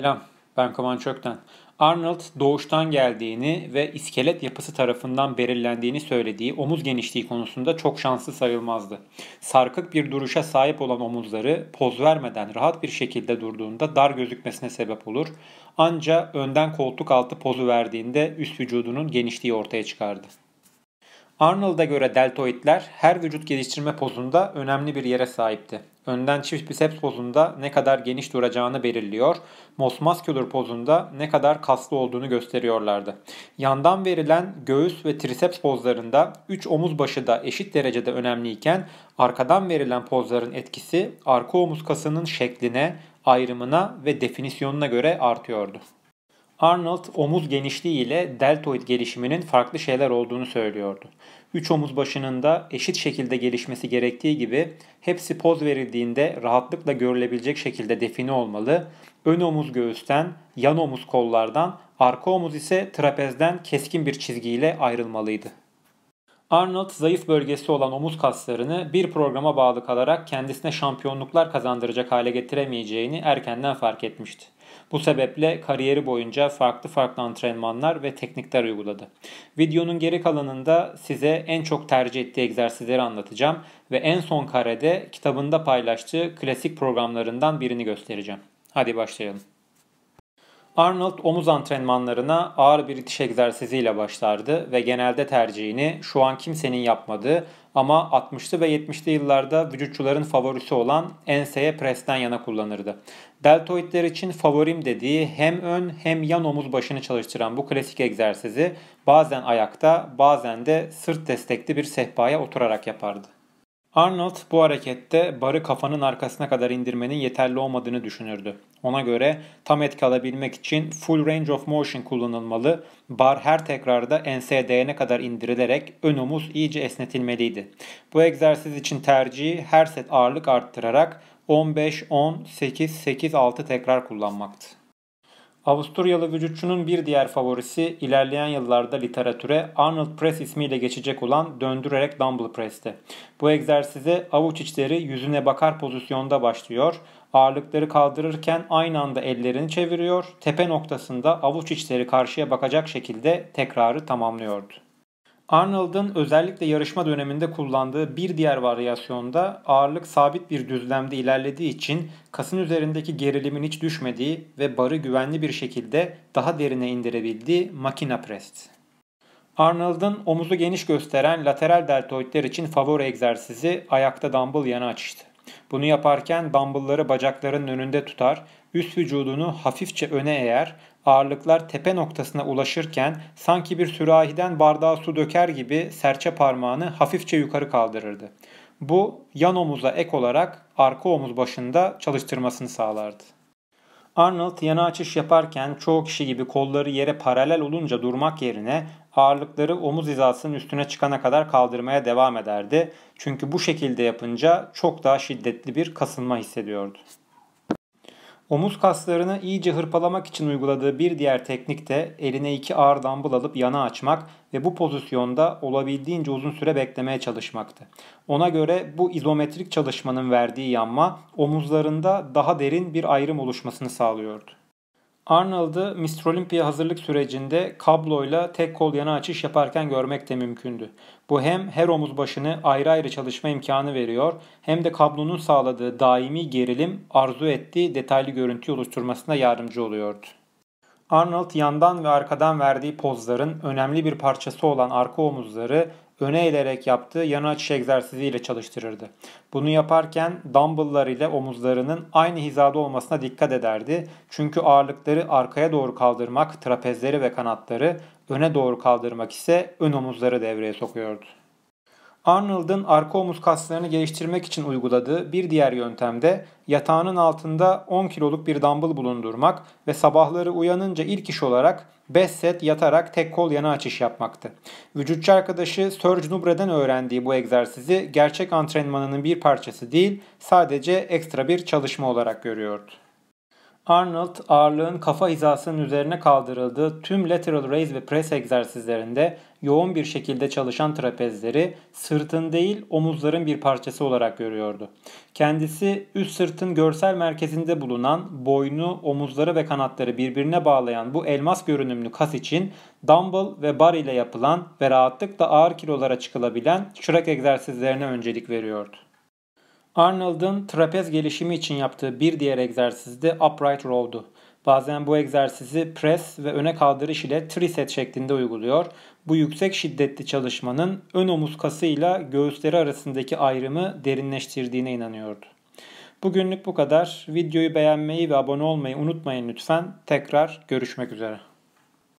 Selam, ben Koman Çökten. Arnold doğuştan geldiğini ve iskelet yapısı tarafından belirlendiğini söylediği omuz genişliği konusunda çok şanslı sayılmazdı. Sarkık bir duruşa sahip olan omuzları poz vermeden rahat bir şekilde durduğunda dar gözükmesine sebep olur. Anca önden koltuk altı pozu verdiğinde üst vücudunun genişliği ortaya çıkardı. Arnold'a göre deltoidler her vücut geliştirme pozunda önemli bir yere sahipti. Önden çift biceps pozunda ne kadar geniş duracağını belirliyor, mosmasküler pozunda ne kadar kaslı olduğunu gösteriyorlardı. Yandan verilen göğüs ve triceps pozlarında 3 omuz başı da eşit derecede önemliyken arkadan verilen pozların etkisi arka omuz kasının şekline, ayrımına ve definisyonuna göre artıyordu. Arnold omuz genişliği ile deltoid gelişiminin farklı şeyler olduğunu söylüyordu. Üç omuz başının da eşit şekilde gelişmesi gerektiği gibi hepsi poz verildiğinde rahatlıkla görülebilecek şekilde define olmalı. Ön omuz göğüsten, yan omuz kollardan, arka omuz ise trapezden keskin bir çizgiyle ayrılmalıydı. Arnold zayıf bölgesi olan omuz kaslarını bir programa bağlı kalarak kendisine şampiyonluklar kazandıracak hale getiremeyeceğini erkenden fark etmişti. Bu sebeple kariyeri boyunca farklı farklı antrenmanlar ve teknikler uyguladı. Videonun geri kalanında size en çok tercih ettiği egzersizleri anlatacağım ve en son karede kitabında paylaştığı klasik programlarından birini göstereceğim. Hadi başlayalım. Arnold omuz antrenmanlarına ağır bir itiş egzersiziyle başlardı ve genelde tercihini şu an kimsenin yapmadığı ama 60'lı ve 70'li yıllarda vücutçuların favorisi olan enseye presten yana kullanırdı. Deltoidler için favorim dediği hem ön hem yan omuz başını çalıştıran bu klasik egzersizi bazen ayakta bazen de sırt destekli bir sehpaya oturarak yapardı. Arnold bu harekette barı kafanın arkasına kadar indirmenin yeterli olmadığını düşünürdü. Ona göre tam etki alabilmek için full range of motion kullanılmalı, bar her tekrarda enseye değene kadar indirilerek ön omuz iyice esnetilmeliydi. Bu egzersiz için tercihi her set ağırlık arttırarak 15-10-8-8-6 tekrar kullanmaktı. Avusturyalı vücutçunun bir diğer favorisi ilerleyen yıllarda literatüre Arnold Press ismiyle geçecek olan döndürerek dumbbell press'ti. Bu egzersize avuç içleri yüzüne bakar pozisyonda başlıyor. Ağırlıkları kaldırırken aynı anda ellerini çeviriyor. Tepe noktasında avuç içleri karşıya bakacak şekilde tekrarı tamamlıyordu. Arnold'un özellikle yarışma döneminde kullandığı bir diğer varyasyonda ağırlık sabit bir düzlemde ilerlediği için kasın üzerindeki gerilimin hiç düşmediği ve barı güvenli bir şekilde daha derine indirebildiği makina prest. Arnold'un omuzu geniş gösteren lateral deltoidler için favori egzersizi ayakta dumbbell yana açıştı. Bunu yaparken dumbbellları bacaklarının önünde tutar, üst vücudunu hafifçe öne eğer, ağırlıklar tepe noktasına ulaşırken sanki bir sürahiden bardağa su döker gibi serçe parmağını hafifçe yukarı kaldırırdı. Bu yan omuza ek olarak arka omuz başında çalıştırmasını sağlardı. Arnold yana açış yaparken çoğu kişi gibi kolları yere paralel olunca durmak yerine ağırlıkları omuz hizasının üstüne çıkana kadar kaldırmaya devam ederdi. Çünkü bu şekilde yapınca çok daha şiddetli bir kasılma hissediyordu. Omuz kaslarını iyice hırpalamak için uyguladığı bir diğer teknik de eline iki ağır dambıl alıp yana açmak ve bu pozisyonda olabildiğince uzun süre beklemeye çalışmaktı. Ona göre bu izometrik çalışmanın verdiği yanma omuzlarında daha derin bir ayrım oluşmasını sağlıyordu. Arnold'ı Mr. Olympia hazırlık sürecinde kabloyla tek kol yana açış yaparken görmek de mümkündü. Bu hem her omuz başını ayrı ayrı çalışma imkanı veriyor hem de kablonun sağladığı daimi gerilim arzu ettiği detaylı görüntü oluşturmasına yardımcı oluyordu. Arnold yandan ve arkadan verdiği pozların önemli bir parçası olan arka omuzları öne eğilerek yaptığı yan açış egzersiziyle çalıştırırdı. Bunu yaparken dumbbell'lar ile omuzlarının aynı hizada olmasına dikkat ederdi. Çünkü ağırlıkları arkaya doğru kaldırmak trapezleri ve kanatları, öne doğru kaldırmak ise ön omuzları devreye sokuyordu. Arnold'un arka omuz kaslarını geliştirmek için uyguladığı bir diğer yöntemde yatağının altında 10 kiloluk bir dumbbell bulundurmak ve sabahları uyanınca ilk iş olarak 5 set yatarak tek kol yana açış yapmaktı. Vücutçu arkadaşı Serge Nubre'den öğrendiği bu egzersizi gerçek antrenmanının bir parçası değil, sadece ekstra bir çalışma olarak görüyordu. Arnold ağırlığın kafa hizasının üzerine kaldırıldığı tüm lateral raise ve press egzersizlerinde yoğun bir şekilde çalışan trapezleri sırtın değil omuzların bir parçası olarak görüyordu. Kendisi üst sırtın görsel merkezinde bulunan boynu, omuzları ve kanatları birbirine bağlayan bu elmas görünümlü kas için dumbbell ve bar ile yapılan ve rahatlıkla ağır kilolara çıkılabilen şırak egzersizlerine öncelik veriyordu. Arnold'un trapez gelişimi için yaptığı bir diğer egzersiz de upright row'du. Bazen bu egzersizi press ve öne kaldırış ile triset şeklinde uyguluyor. Bu yüksek şiddetli çalışmanın ön omuz kasıyla göğüsleri arasındaki ayrımı derinleştirdiğine inanıyordu. Bugünlük bu kadar. Videoyu beğenmeyi ve abone olmayı unutmayın lütfen. Tekrar görüşmek üzere.